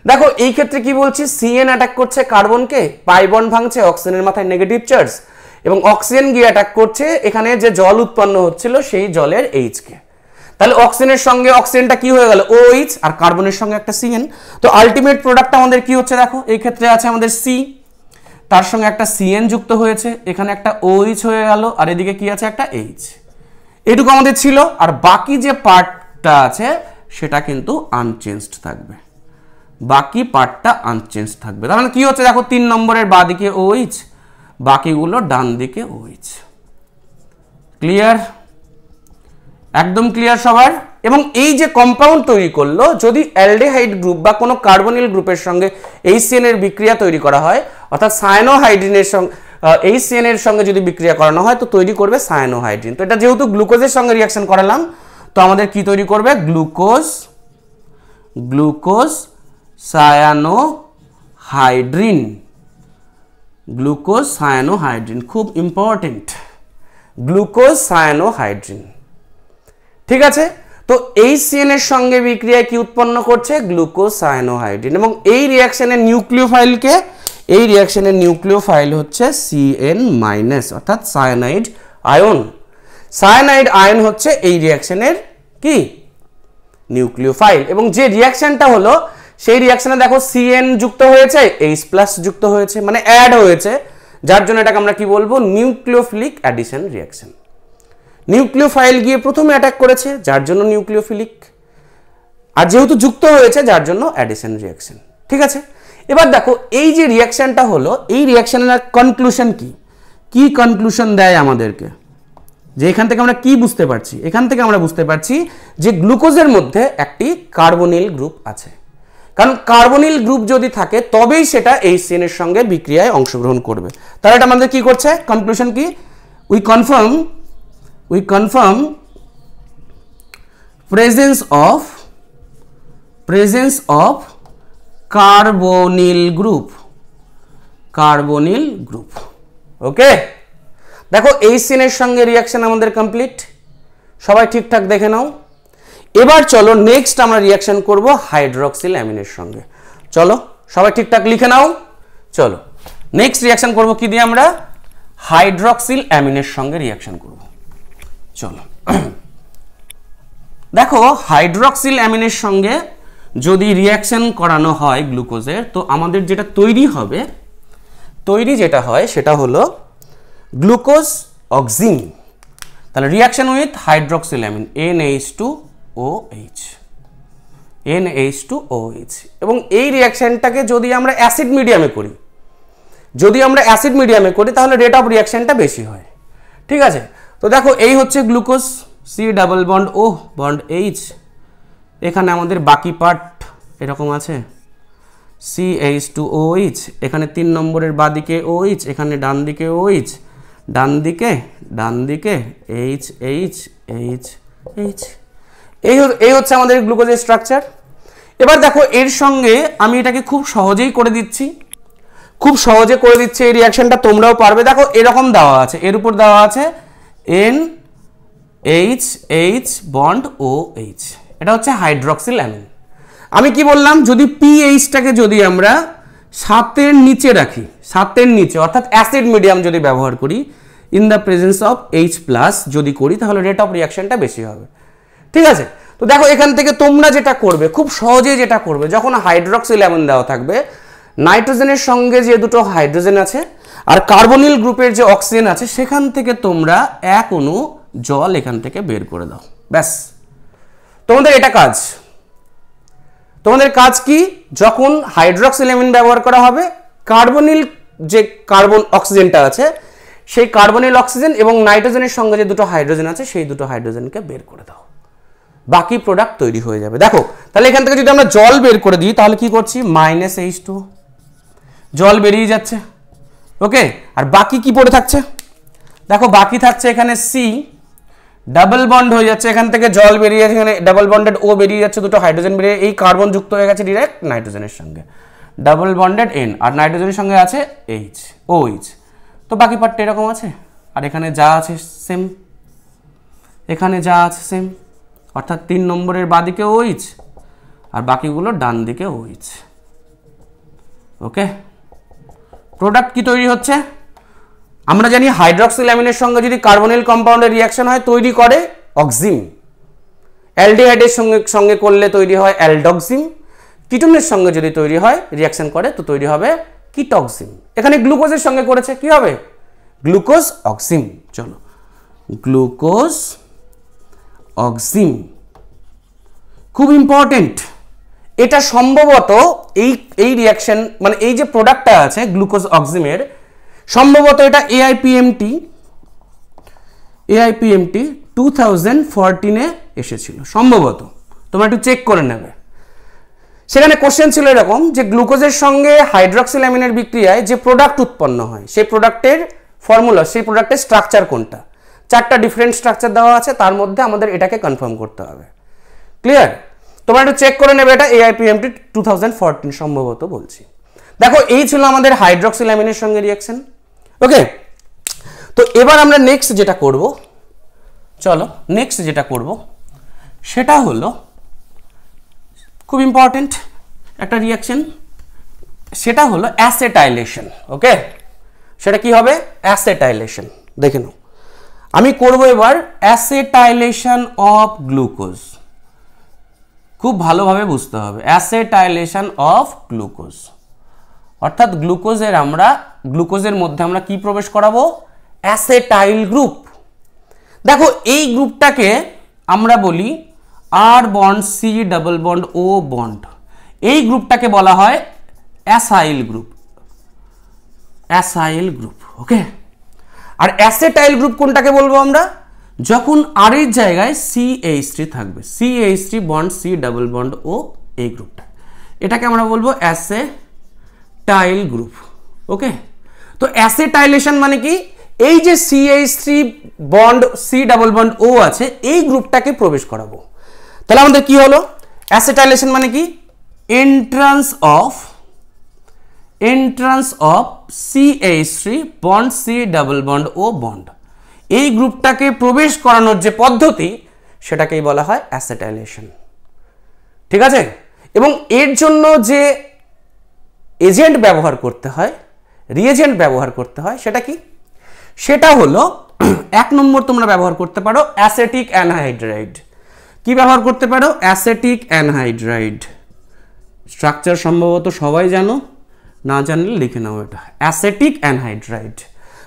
দেখো এই ক্ষেত্রে কি বলছি সিএন অ্যাটাক করছে কার্বনকে পাইবন ভাঙছে অক্সিজেনের মাথায় নেগেটিভ চার্জ এবং অক্সিজেন গিয়ে অ্যাটাক করছে এখানে যে জল উৎপন্ন হচ্ছিল সেই জলের এইচকে তাহলে অক্সিজেনের সঙ্গে অক্সিজেনটা কি হয়ে গেল ও এইচ আর কার্বনের সঙ্গে একটা সিএন তো আলটিমেট প্রোডাক্ট আমাদের কি হচ্ছে দেখো এই ক্ষেত্রে আছে আমাদের সি তার সঙ্গে একটা সিএন যুক্ত হয়েছে এখানে একটা ওইচ হয়ে গেল আর এদিকে কি আছে একটা এইচ এটুকু আমাদের ছিল আর বাকি যে পার্ট পার্টটা আছে সেটা কিন্তু আনচেঞ্জড থাকবে বাকি পার্টটা আনচেঞ্জ থাকবে তার মানে কী হচ্ছে দেখো তিন নম্বরের দিকে ওইচ বাকিগুলো ডান দিকে ওইচ ক্লিয়ার একদম ক্লিয়ার সবার এবং এই যে কম্পাউন্ড তৈরি করলো যদি অ্যালডেহাইড গ্রুপ বা কোনো কার্বনিল গ্রুপের সঙ্গে এইচসিএন এর বিক্রিয়া তৈরি করা হয় অর্থাৎ সায়ানোহাইড্রিনের সঙ্গে এইচসিএন এর সঙ্গে যদি বিক্রিয়া করানো হয় তো তৈরি করবে সায়ানোহাইড্রিন তো এটা যেহেতু গ্লুকোজের সঙ্গে রিয়াকশন করালাম তো আমাদের কি তৈরি করবে glucose glucose cyanohydrin glucose cyanohydrin খুব ইম্পর্টেন্ট গ্লুকোজ সায়ানোহাইড্রিন ঠিক আছে তো এই সিএনের সঙ্গে বিক্রিয়া কি উৎপন্ন করছে গ্লুকোজ সায়ানোহাইড্রিন এবং এই রিয়াকশনের নিউক্লিওফাইলকে এই রিয়াকশনের নিউক্লিওফাইল হচ্ছে সিএন মাইনাস অর্থাৎ সায়ানাইড আয়ন সায়ানাইড আয়ন হচ্ছে এই রিয়াকশনের কি নিউক্লিওফাইল এবং যে রিয়াকশনটা হলো সেই রিয়াকশনে দেখো সিএন যুক্ত হয়েছে এইচ প্লাস যুক্ত হয়েছে মানে অ্যাড হয়েছে যার জন্য এটাকে আমরা কি বলবো নিউক্লিওফিলিক অ্যাডিশন রিয়াকশন নিউক্লিওফাইল গিয়ে প্রথমে অ্যাটাক করেছে যার জন্য নিউক্লিওফিলিক আর যেহেতু যুক্ত হয়েছে যার জন্য অ্যাডিশন রিয়াকশন ঠিক আছে এবার দেখো এই যে রিয়াকশনটা হলো এই রিয়াকশানের কনক্লুশন কি কি কনক্লুশন দেয় আমাদেরকে যে এখান থেকে আমরা কি বুঝতে পারছি এখান থেকে আমরা বুঝতে পারছি যে গ্লুকোজের মধ্যে একটি কার্বনিল গ্রুপ আছে কারণ কার্বনিল গ্রুপ যদি থাকে তবেই সেটা এই সিএনের সঙ্গে বিক্রিয়ায় অংশগ্রহণ করবে তাহলে এটা আমাদের কি করছে কনক্লুশন কি we confirm we confirm presence of presence of carbonyl group carbonyl group okay দেখো এই সিনের সঙ্গে রিয়াকশান আমাদের কমপ্লিট সবাই ঠিকঠাক দেখে নাও এবার চলো নেক্সট আমরা রিয়াকশান করব হাইড্রক্সিল অ্যামিনের সঙ্গে চলো সবাই ঠিকঠাক লিখে নাও চলো নেক্সট রিয়াকশান করব কি দিয়ে আমরা হাইড্রক্সিল অ্যামিনের সঙ্গে রিয়াকশান করব চলো দেখো হাইড্রক্সিল অ্যামিনের সঙ্গে যদি রিয়াকশান করানো হয় গ্লুকোজের তো আমাদের যেটা তৈরি হবে তৈরি যেটা হয় সেটা হলো গ্লুকোজ অক্সিন তাহলে reaction with hydroxylamine N H two O H N H two O H এবং এই রিয়াকশানটাকে যদি আমরা অ্যাসিড মিডিয়ামে করি যদি আমরা অ্যাসিড মিডিয়ামে করি তাহলে রেট অফ রিয়াকশানটা বেশি হয় ঠিক আছে তো দেখো এই হচ্ছে glucose C double bond O bond H এখানে আমাদের বাকি পার্ট এরকম আছে C H two O H এখানে তিন নম্বরের বাঁ দিকে ও এইচ এখানে ডান দিকে ও এইচ ডান দিকে ডান দিকে এইচ এইচ এইচ এইচ এই এই হচ্ছে আমাদের গ্লুকোজের স্ট্রাকচার এবার দেখো এর সঙ্গে আমি এটাকে খুব সহজেই করে দিচ্ছি খুব সহজে করে দিচ্ছি এই রিয়াকশানটা তোমরাও পারবে দেখো এরকম দেওয়া আছে এর উপর দেওয়া আছে N H H bond O H এটা হচ্ছে হাইড্রক্সিল অ্যামিন আমি কি বললাম যদি পিএইচটাকে যদি আমরা সাতের নিচে রাখি সাতের নিচে অর্থাৎ অ্যাসিড মিডিয়াম যদি ব্যবহার করি in the presence of H plus যদি করি তাহলে রেট অফ রিয়াকশানটা বেশি হবে ঠিক আছে তো দেখো এখান থেকে তোমরা যেটা করবে খুব সহজে যেটা করবে যখন হাইড্রক্সিল এমন দেওয়া থাকবে নাইট্রোজেনের সঙ্গে যে দুটো হাইড্রোজেন আছে আর কার্বনিল গ্রুপের যে অক্সিজেন আছে সেখান থেকে তোমরা এক অনু জল এখান থেকে বের করে দাও ব্যাস তোমাদের এটা কাজ তোমাদের কাজ কি যখন হাইড্রক্স ইলেমেন্ট ব্যবহার করা হবে কার্বনিল যে কার্বন অক্সিজেনটা আছে সেই কার্বনিল অক্সিজেন এবং নাইট্রোজেনের সঙ্গে যে দুটো হাইড্রোজেন আছে সেই দুটো হাইড্রোজেনকে বের করে দাও বাকি প্রোডাক্ট তৈরি হয়ে যাবে দেখো তাহলে এখান থেকে যদি আমরা জল বের করে দিই তাহলে কি করছি মাইনাস এইচ টু জল বেরিয়ে যাচ্ছে ওকে আর বাকি কি পড়ে থাকছে দেখো বাকি থাকছে এখানে সি ডাবল বন্ড হয়ে যাচ্ছে এখান থেকে জল বেরিয়ে যাচ্ছে এখানে ডাবল বন্ডেড ও বেরিয়ে যাচ্ছে দুটো হাইড্রোজেন বেরিয়ে এই কার্বন যুক্ত হয়ে গেছে ডিরেক্ট নাইট্রোজেনের সঙ্গে ডাবল বন্ডেড এন আর নাইট্রোজেনের সঙ্গে আছে এইচ ও এইচ তো বাকি পার্টটা এরকম আছে আর এখানে যা আছে সেম এখানে যা আছে সেম অর্থাৎ তিন নম্বরের বাদিকে ওইচ আর বাকিগুলো ডান দিকে ওইচ ওকে প্রোডাক্ট কি তৈরি হচ্ছে আমরা জানি হাইড্রক্সিল অ্যামিনের সঙ্গে যদি কার্বনিল কম্পাউন্ডের রিয়াকশন হয় তৈরি করে অক্সিম অ্যালডিহাইডের সঙ্গে সঙ্গে করলে তৈরি হয় অ্যালডক্সিম কিটনের সঙ্গে যদি তৈরি হয় রিয়াকশন করে তো তৈরি হবে কিটক্সিম এখানে গ্লুকোজের সঙ্গে করেছে কি হবে গ্লুকোজ অক্সিম চলো গ্লুকোজ অক্সিম খুব ইম্পর্টেন্ট এটা সম্ভবত এই এই রিয়াকশন মানে এই যে প্রোডাক্টটা আছে গ্লুকোজ অক্সিমের সম্ভবত এটা এআইপিএমটি এআইপিএমটি টু থাউজেন্ড ফোরটিনে এসেছিল সম্ভবত তোমরা একটু চেক করে নেবে সেখানে কোশ্চেন ছিল এরকম যে গ্লুকোজের সঙ্গে অ্যামিনের বিক্রিয়ায় যে প্রোডাক্ট উৎপন্ন হয় সেই প্রোডাক্টের ফর্মুলা সেই প্রোডাক্টের স্ট্রাকচার কোনটা চারটা ডিফারেন্ট স্ট্রাকচার দেওয়া আছে তার মধ্যে আমাদের এটাকে কনফার্ম করতে হবে ক্লিয়ার তোমরা একটু চেক করে নেবে এটা এআইপিএমটি টু থাউজেন্ড ফোরটিন সম্ভবত বলছি দেখো এই ছিল আমাদের অ্যামিনের সঙ্গে রিয়াকশন ওকে তো এবার আমরা নেক্সট যেটা করব চলো নেক্সট যেটা করব সেটা হলো খুব ইম্পর্টেন্ট একটা রিয়াকশন সেটা হলো অ্যাসেটাইলেশন ওকে সেটা কি হবে অ্যাসেটাইলেশন দেখে নাও আমি করব এবার অ্যাসেটাইলেশন অফ গ্লুকোজ খুব ভালোভাবে বুঝতে হবে অ্যাসেটাইলেশন অফ গ্লুকোজ অর্থাৎ গ্লুকোজের আমরা গ্লুকোজের মধ্যে আমরা কি প্রবেশ করাবো অ্যাসেটাইল গ্রুপ দেখো এই গ্রুপটাকে আমরা বলি R bond C double bond O bond এই গ্রুপটাকে বলা হয় acyl group acyl group okay আর অ্যাসেটাইল গ্রুপ কোনটাকে বলবো আমরা যখন আরের জায়গায় সি এইচ থ্রি থাকবে C H three bond C double bond O এই গ্রুপটা এটাকে আমরা বলবো অ্যাসে অ্যাসেটাইল গ্রুপ ওকে তো অ্যাসেটাইলেশন মানে কি এই যে CH three bond C double bond O আছে এই গ্রুপটাকে প্রবেশ করাবো তাহলে আমাদের কি হলো অ্যাসেটাইলেশন মানে কি entrance of entrance of CH three bond C double bond O bond এই গ্রুপটাকে প্রবেশ করানোর যে পদ্ধতি সেটাকেই বলা হয় অ্যাসেটাইলেশন ঠিক আছে এবং এর জন্য যে এজেন্ট ব্যবহার করতে হয় রিএজেন্ট ব্যবহার করতে হয় সেটা কি সেটা হলো এক নম্বর তোমরা ব্যবহার করতে পারো অ্যাসেটিক অ্যানহাইড্রাইড কি ব্যবহার করতে পারো অ্যাসেটিক অ্যানহাইড্রাইড স্ট্রাকচার সম্ভবত সবাই জানো না জানলে লিখে নাও এটা অ্যাসেটিক অ্যানহাইড্রাইড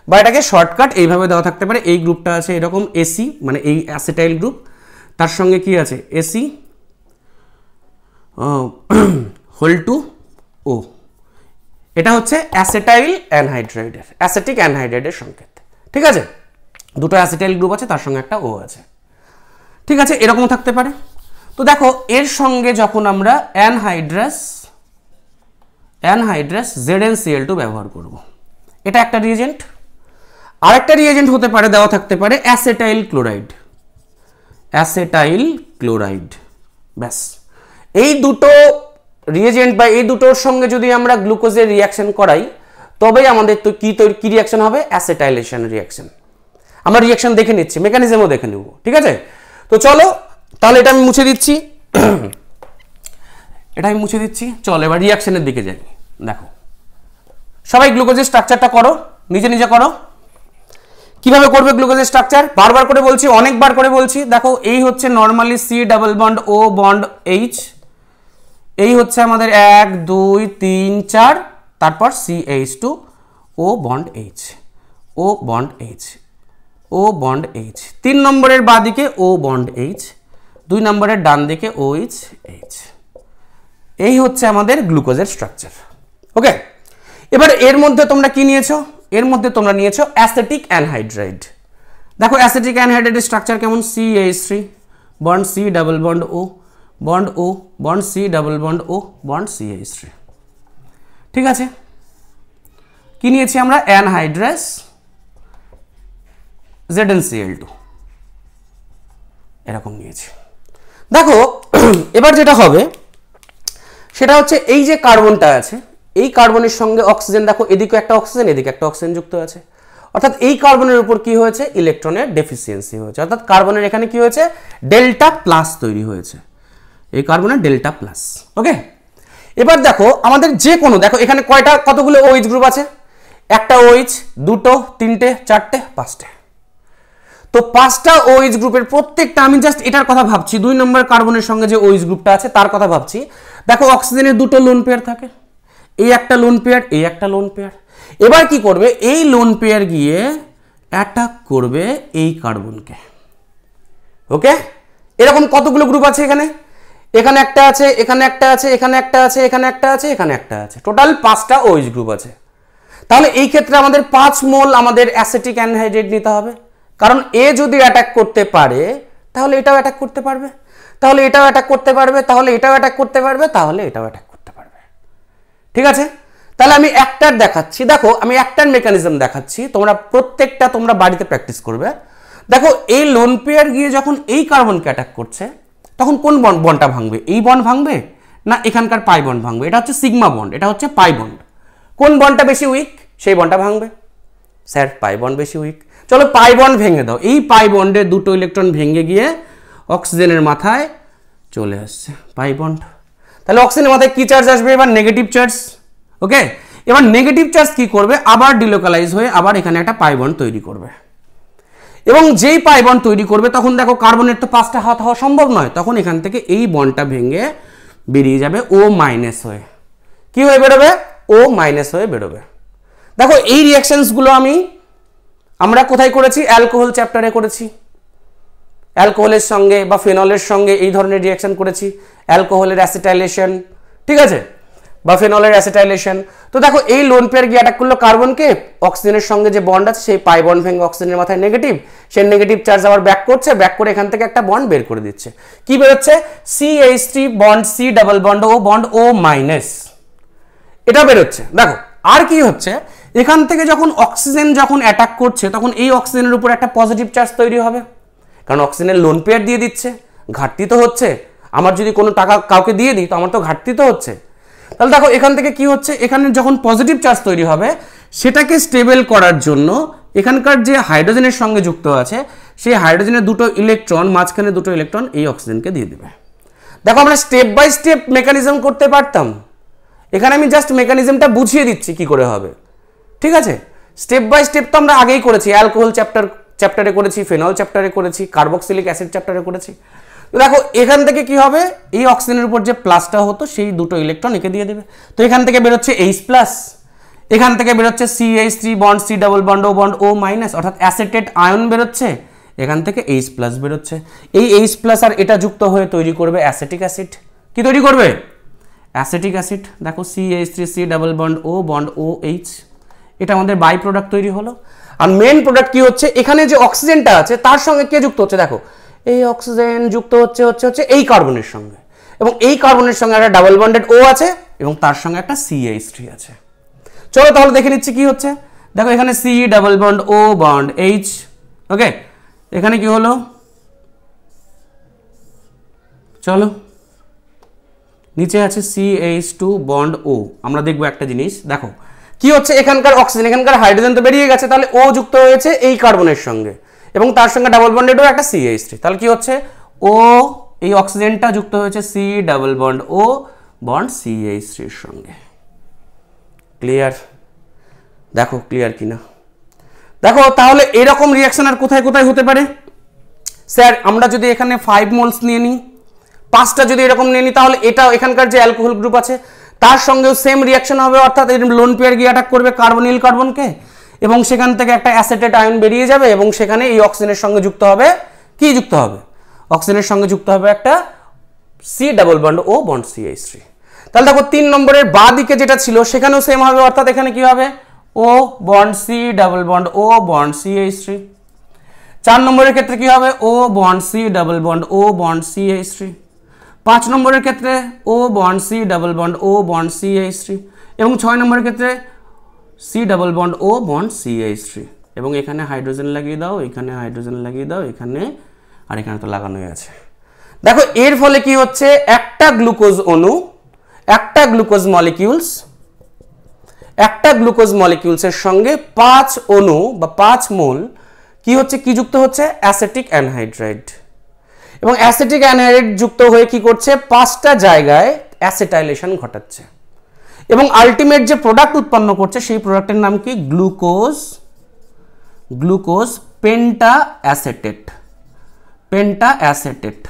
বা এটাকে শর্টকাট এইভাবে দেওয়া থাকতে পারে এই গ্রুপটা আছে এরকম এসি মানে এই অ্যাসেটাইল গ্রুপ তার সঙ্গে কি আছে এসি হোল টু ও এটা হচ্ছে অ্যাসেটাইল অ্যানহাইড্রাইডের অ্যাসেটিক অ্যানহাইড্রাইডের সংকেত ঠিক আছে দুটো অ্যাসেটাইল গ্রুপ আছে তার সঙ্গে একটা ও আছে ঠিক আছে এরকম থাকতে পারে তো দেখো এর সঙ্গে যখন আমরা anhydrous anhydrous Z N Cl two ব্যবহার করব। এটা একটা রিয়েজেন্ট আরেকটা রিয়েজেন্ট হতে পারে দেওয়া থাকতে পারে অ্যাসেটাইল ক্লোরাইড অ্যাসেটাইল ক্লোরাইড ব্যাস এই দুটো রিয়েজেন্ট বা এই দুটোর সঙ্গে যদি আমরা গ্লুকোজের রিয়াকশন করাই তবেই আমাদের তো কী তৈরি কী রিয়াকশন হবে অ্যাসেটাইলেশন রিয়াকশন আমরা রিয়াকশন দেখে নিচ্ছি মেকানিজমও দেখে নেব ঠিক আছে তো চলো তাহলে এটা আমি মুছে দিচ্ছি এটা আমি মুছে দিচ্ছি চলো এবার রিয়াকশনের দিকে যাই দেখো সবাই গ্লুকোজের স্ট্রাকচারটা করো নিজে নিজে করো কিভাবে করবে গ্লুকোজের স্ট্রাকচার বারবার করে বলছি অনেকবার করে বলছি দেখো এই হচ্ছে normally C double bond O bond H এই হচ্ছে আমাদের এক দুই তিন চার তারপর C H two O bond H O bond H O bond H তিন নম্বরের দিকে ও বন্ড এইচ দুই নম্বরের ডান দিকে ও এইচ এইচ এই হচ্ছে আমাদের গ্লুকোজের স্ট্রাকচার ওকে এবার এর মধ্যে তোমরা কি নিয়েছো এর মধ্যে তোমরা নিয়েছো অ্যাসেটিক অ্যানহাইড্রাইড দেখো অ্যাসেটিক অ্যানহাইড্রাইডের স্ট্রাকচার কেমন C H three bond C double bond O bond O bond C double bond O bond C H three ঠিক আছে কি নিয়েছি আমরা অ্যানহাইড্রাস জেডেনসিএল টু এরকম নিয়েছি দেখো এবার যেটা হবে সেটা হচ্ছে এই যে কার্বনটা আছে এই কার্বনের সঙ্গে অক্সিজেন দেখো এদিকে একটা অক্সিজেন এদিকে একটা অক্সিজেন যুক্ত আছে অর্থাৎ এই কার্বনের উপর কি হয়েছে ইলেকট্রনের ডেফিসিয়েন্সি হয়েছে অর্থাৎ কার্বনের এখানে কি হয়েছে ডেল্টা প্লাস তৈরি হয়েছে এই কার্বনের ডেল্টা প্লাস ওকে এবার দেখো আমাদের যে কোনো দেখো এখানে কয়টা কতগুলো ওইচ OH গ্রুপ আছে একটা ওইচ OH, দুটো তিনটে চারটে পাঁচটে তো পাঁচটা ওইচ OH গ্রুপের প্রত্যেকটা আমি জাস্ট এটার কথা ভাবছি দুই নম্বর কার্বনের সঙ্গে যে ওইচ গ্রুপটা আছে তার কথা ভাবছি দেখো অক্সিজেনের দুটো লোন পেয়ার থাকে এই একটা লোন পেয়ার এই একটা লোন পেয়ার এবার কি করবে এই লোন পেয়ার গিয়ে অ্যাটাক করবে এই কার্বনকে ওকে এরকম কতগুলো গ্রুপ আছে এখানে এখানে একটা আছে এখানে একটা আছে এখানে একটা আছে এখানে একটা আছে এখানে একটা আছে টোটাল পাঁচটা ওইজ গ্রুপ আছে তাহলে এই ক্ষেত্রে আমাদের পাঁচ মোল আমাদের অ্যাসেটিক অ্যানহাইড্রেট নিতে হবে কারণ এ যদি অ্যাটাক করতে পারে তাহলে এটাও অ্যাটাক করতে পারবে তাহলে এটাও অ্যাটাক করতে পারবে তাহলে এটাও অ্যাটাক করতে পারবে তাহলে এটাও অ্যাটাক করতে পারবে ঠিক আছে তাহলে আমি একটার দেখাচ্ছি দেখো আমি একটার মেকানিজম দেখাচ্ছি তোমরা প্রত্যেকটা তোমরা বাড়িতে প্র্যাকটিস করবে দেখো এই লোন পেয়ার গিয়ে যখন এই কার্বনকে অ্যাটাক করছে তখন কোন বন বনটা ভাঙবে এই বন ভাঙবে না এখানকার পাই বন ভাঙবে এটা হচ্ছে সিগমা বন্ড এটা হচ্ছে পাই বন্ড কোন বনটা বেশি উইক সেই বনটা ভাঙবে স্যার পাই বন বেশি উইক চলো পাই বন ভেঙে দাও এই পাই বন্ডে দুটো ইলেকট্রন ভেঙে গিয়ে অক্সিজেনের মাথায় চলে আসছে পাই বন্ড তাহলে অক্সিজেনের মাথায় কী চার্জ আসবে এবার নেগেটিভ চার্জ ওকে এবার নেগেটিভ চার্জ কি করবে আবার ডিলোকালাইজ হয়ে আবার এখানে একটা পাই বন্ড তৈরি করবে এবং যেই পাই বন্ড তৈরি করবে তখন দেখো কার্বনের তো পাঁচটা হাত হওয়া সম্ভব নয় তখন এখান থেকে এই বন্ডটা ভেঙে বেরিয়ে যাবে ও মাইনাস হয়ে কী হয়ে বেরোবে ও মাইনাস হয়ে বেরোবে দেখো এই রিয়াকশানসগুলো আমি আমরা কোথায় করেছি অ্যালকোহল চ্যাপ্টারে করেছি অ্যালকোহলের সঙ্গে বা ফেনলের সঙ্গে এই ধরনের রিয়াকশন করেছি অ্যালকোহলের অ্যাসিটাইলেশন ঠিক আছে বা ফেনলের অ্যাসিটাইলেশন তো দেখো এই লোন পেয়ার গিয়ে অ্যাটাক করলো কার্বনকে অক্সিজেনের সঙ্গে যে বন্ড আছে সেই পাই বন্ড ভেঙে অক্সিজেনের মাথায় নেগেটিভ সে নেগেটিভ চার্জ আবার ব্যাক করছে ব্যাক করে এখান থেকে একটা বন্ড বের করে দিচ্ছে কি বেরোচ্ছে C H three bond C double bond O bond O minus এটা বেরোচ্ছে দেখো আর কি হচ্ছে এখান থেকে যখন অক্সিজেন যখন অ্যাটাক করছে তখন এই অক্সিজেনের উপর একটা পজিটিভ চার্জ তৈরি হবে কারণ অক্সিজেনের লোন পেয়ার দিয়ে দিচ্ছে ঘাটতি তো হচ্ছে আমার যদি কোনো টাকা কাউকে দিয়ে দিই তো আমার তো ঘাটতি তো হচ্ছে তাহলে দেখো এখান থেকে কি হচ্ছে এখানে যখন পজিটিভ চার্জ তৈরি হবে সেটাকে স্টেবল করার জন্য এখানকার যে হাইড্রোজেনের সঙ্গে যুক্ত আছে সেই হাইড্রোজেনের দুটো ইলেকট্রন মাঝখানে দুটো ইলেকট্রন এই অক্সিজেনকে দিয়ে দেবে দেখো আমরা স্টেপ বাই স্টেপ মেকানিজম করতে পারতাম এখানে আমি জাস্ট মেকানিজমটা বুঝিয়ে দিচ্ছি কি করে হবে ঠিক আছে স্টেপ বাই স্টেপ তো আমরা আগেই করেছি অ্যালকোহল চ্যাপ্টার চ্যাপ্টারে করেছি ফেনল চ্যাপ্টারে করেছি কার্বক্সিলিক অ্যাসিড চ্যাপ্টারে করেছি দেখো এখান থেকে কি হবে এই অক্সিজেনের উপর যে প্লাসটা হতো সেই দুটো ইলেকট্রন একে দিয়ে দেবে তো এখান থেকে বেরোচ্ছে এইচ প্লাস এখান থেকে বেরোচ্ছে C H three bond C double bond O bond O minus অর্থাৎ অ্যাসেটেড আয়ন বেরোচ্ছে এখান থেকে এইচ প্লাস বেরোচ্ছে এই এইচ প্লাস আর এটা যুক্ত হয়ে তৈরি করবে অ্যাসেটিক অ্যাসিড কি তৈরি করবে অ্যাসেটিক অ্যাসিড দেখো C H three C double bond O bond O H এটা আমাদের বাই প্রোডাক্ট তৈরি হলো আর মেন প্রোডাক্ট কি হচ্ছে এখানে যে অক্সিজেনটা আছে তার সঙ্গে কে যুক্ত হচ্ছে দেখো এই অক্সিজেন যুক্ত হচ্ছে হচ্ছে হচ্ছে এই কার্বনের সঙ্গে এবং এই কার্বনের সঙ্গে একটা ডাবল বন্ডেড ও আছে এবং তার সঙ্গে একটা সিএইচ থ্রি আছে চলো তাহলে দেখে নিচ্ছি কি হচ্ছে দেখো এখানে C double bond O bond H okay এখানে কি হলো চলো নিচে আছে সি এইচ টু বন্ড ও আমরা দেখবো একটা জিনিস দেখো কি হচ্ছে এখানকার অক্সিজেন এখানকার হাইড্রোজেন তো বেরিয়ে গেছে তাহলে ও যুক্ত হয়েছে এই কার্বনের সঙ্গে এবং তার সঙ্গে ডাবল বন্ডেডও একটা সিএইচ থ্রি তাহলে কি হচ্ছে ও এই অক্সিজেনটা যুক্ত হয়েছে C double bond O bond CH থ্রির সঙ্গে ক্লিয়ার দেখো ক্লিয়ার কিনা দেখো তাহলে এরকম রিয়াকশন আর কোথায় কোথায় হতে পারে স্যার আমরা যদি এখানে ফাইভ মোলস নিয়ে নিই পাঁচটা যদি এরকম নিয়ে নিই তাহলে এটা এখানকার যে অ্যালকোহল গ্রুপ আছে তার সঙ্গেও সেম রিয়াকশন হবে অর্থাৎ এর লোন পেয়ার গিয়ে অ্যাটাক করবে কার্বনিল কার্বনকে এবং সেখান থেকে একটা অ্যাসেটেড আয়ন বেরিয়ে যাবে এবং সেখানে এই অক্সিজেনের সঙ্গে যুক্ত হবে কি যুক্ত হবে অক্সিজেনের সঙ্গে যুক্ত হবে একটা C double bond O bond C H three তাহলে দেখো তিন নম্বরের বা দিকে যেটা ছিল সেখানেও সেম হবে অর্থাৎ এখানে কি হবে O bond C double bond O bond C H three চার নম্বরের ক্ষেত্রে কি হবে O bond C double bond O bond C H three পাঁচ নম্বরের ক্ষেত্রে O bond C double bond O bond C H three এবং ছয় নম্বরের ক্ষেত্রে C double bond O bond C H three এবং এখানে হাইড্রোজেন লাগিয়ে দাও এখানে হাইড্রোজেন লাগিয়ে দাও এখানে আর এখানে তো লাগানোই আছে দেখো এর ফলে কি হচ্ছে একটা গ্লুকোজ অণু একটা গ্লুকোজ মলিকিউলস একটা গ্লুকোজ মলিকিউলসের সঙ্গে পাঁচ অণু বা পাঁচ মোল কি হচ্ছে কি যুক্ত হচ্ছে অ্যাসেটিক অ্যানহাইড্রাইড এবং অ্যাসেটিক অ্যানাইড যুক্ত হয়ে কি করছে পাঁচটা জায়গায় অ্যাসেটাইলেশন ঘটাচ্ছে এবং আলটিমেট যে প্রোডাক্ট উৎপন্ন করছে সেই প্রোডাক্টের নাম কি glucose glucose penta acetate penta acetate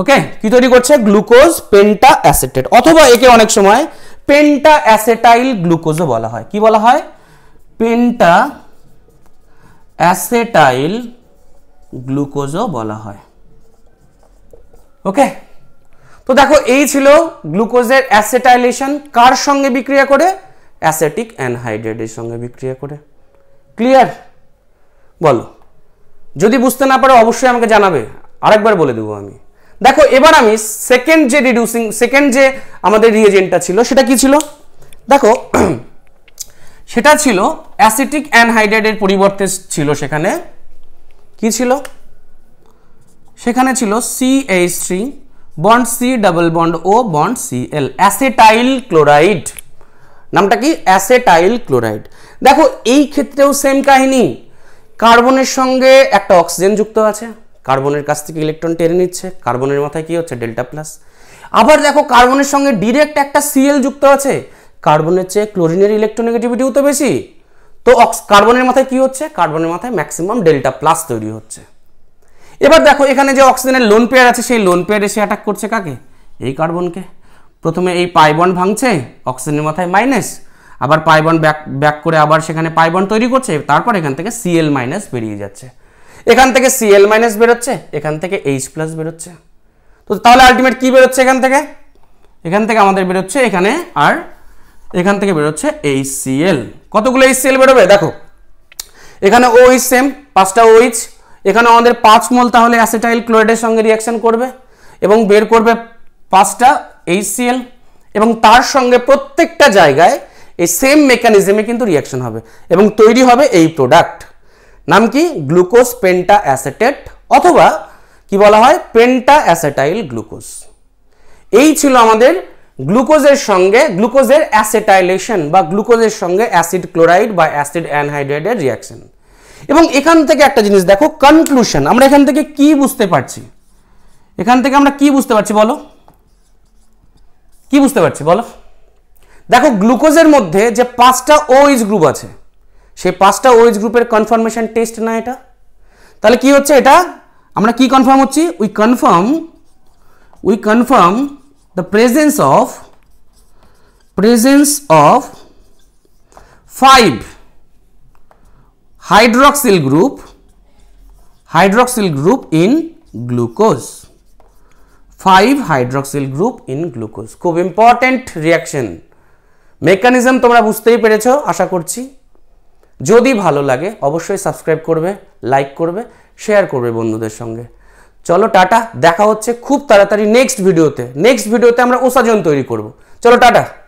okay কি তৈরি করছে গ্লুকোজ পেন্টা অ্যাসেটেট অথবা একে অনেক সময় পেন্টা অ্যাসেটাইল গ্লুকোজও বলা হয় কি বলা হয় পেন্টা অ্যাসেটাইল গ্লুকোজও বলা হয় ওকে তো দেখো এই ছিল গ্লুকোজের অ্যাসেটাইলেশন কার সঙ্গে বিক্রিয়া করে অ্যাসেটিক অ্যানহাইড্রেটের সঙ্গে বিক্রিয়া করে ক্লিয়ার বলো যদি বুঝতে না পারো অবশ্যই আমাকে জানাবে আরেকবার বলে দেবো আমি দেখো এবার আমি সেকেন্ড যে রিডিউসিং সেকেন্ড যে আমাদের রিয়েজেন্টটা ছিল সেটা কি ছিল দেখো সেটা ছিল অ্যাসিটিক অ্যানহাইড্রেটের পরিবর্তে ছিল সেখানে কি ছিল সেখানে ছিল C H three bond C double bond O bond C L acetyl chloride নামটা কি অ্যাসেটাইল ক্লোরাইড দেখো এই ক্ষেত্রেও সেম কাহিনী কার্বনের সঙ্গে একটা অক্সিজেন যুক্ত আছে কার্বনের কাছ থেকে ইলেকট্রন টেনে নিচ্ছে কার্বনের মাথায় কি হচ্ছে ডেল্টা প্লাস আবার দেখো কার্বনের সঙ্গে ডিরেক্ট একটা সিএল যুক্ত আছে কার্বনের চেয়ে ক্লোরিনের ইলেকট্রোনেগেটিভিটিও তো বেশি তো অক্স কার্বনের মাথায় কি হচ্ছে কার্বনের মাথায় ম্যাক্সিমাম ডেল্টা প্লাস তৈরি হচ্ছে এবার দেখো এখানে যে অক্সিজেনের লোন পেয়ার আছে সেই লোন পেয়ার এসে অ্যাটাক করছে কাকে এই কার্বনকে প্রথমে এই পাইবন ভাঙছে অক্সিজেনের মাথায় মাইনাস আবার পাইবন ব্যাক ব্যাক করে আবার সেখানে পাইবন তৈরি করছে তারপর এখান থেকে সিএল মাইনাস বেরিয়ে যাচ্ছে এখান থেকে সিএল মাইনাস বেরোচ্ছে এখান থেকে এইচ প্লাস বেরোচ্ছে তো তাহলে আলটিমেট কী বেরোচ্ছে এখান থেকে এখান থেকে আমাদের বেরোচ্ছে এখানে আর এখান থেকে বেরোচ্ছে এইচ সিএল কতগুলো এইচ সিএল বেরোবে দেখো এখানে ও এইচ সেম পাঁচটা ও এইচ এখানে আমাদের পাঁচ মোল তাহলে অ্যাসেটাইল ক্লোরাইডের সঙ্গে রিয়াকশন করবে এবং বের করবে পাঁচটা এইচসিএল এবং তার সঙ্গে প্রত্যেকটা জায়গায় এই সেম মেকানিজমে কিন্তু রিয়াকশন হবে এবং তৈরি হবে এই প্রোডাক্ট নাম কি গ্লুকোজ পেন্টা অ্যাসেটেট অথবা কি বলা হয় পেন্টা অ্যাসেটাইল গ্লুকোজ এই ছিল আমাদের গ্লুকোজের সঙ্গে গ্লুকোজের অ্যাসেটাইলেশন বা গ্লুকোজের সঙ্গে অ্যাসিড ক্লোরাইড বা অ্যাসিড অ্যানহাইড্রেটের রিয়াকশন এবং এখান থেকে একটা জিনিস দেখো কনক্লুশন আমরা এখান থেকে কি বুঝতে পারছি এখান থেকে আমরা কি বুঝতে পারছি বলো কি বুঝতে পারছি বলো দেখো গ্লুকোজের মধ্যে যে পাঁচটা ওইজ গ্রুপ আছে সেই পাঁচটা ওইজ গ্রুপের কনফার্মেশন টেস্ট না এটা তাহলে কি হচ্ছে এটা আমরা কি কনফার্ম হচ্ছি we confirm we confirm the presence of presence of five hydroxyl group hydroxyl group in glucose five hydroxyl group in glucose খুব ইম্পর্টেন্ট রিয়াকশন মেকানিজম তোমরা বুঝতেই পেরেছো আশা করছি যদি ভালো লাগে অবশ্যই সাবস্ক্রাইব করবে লাইক করবে শেয়ার করবে বন্ধুদের সঙ্গে চলো টাটা দেখা হচ্ছে খুব তাড়াতাড়ি নেক্সট ভিডিওতে নেক্সট ভিডিওতে আমরা ওসাজন তৈরি করব চলো টাটা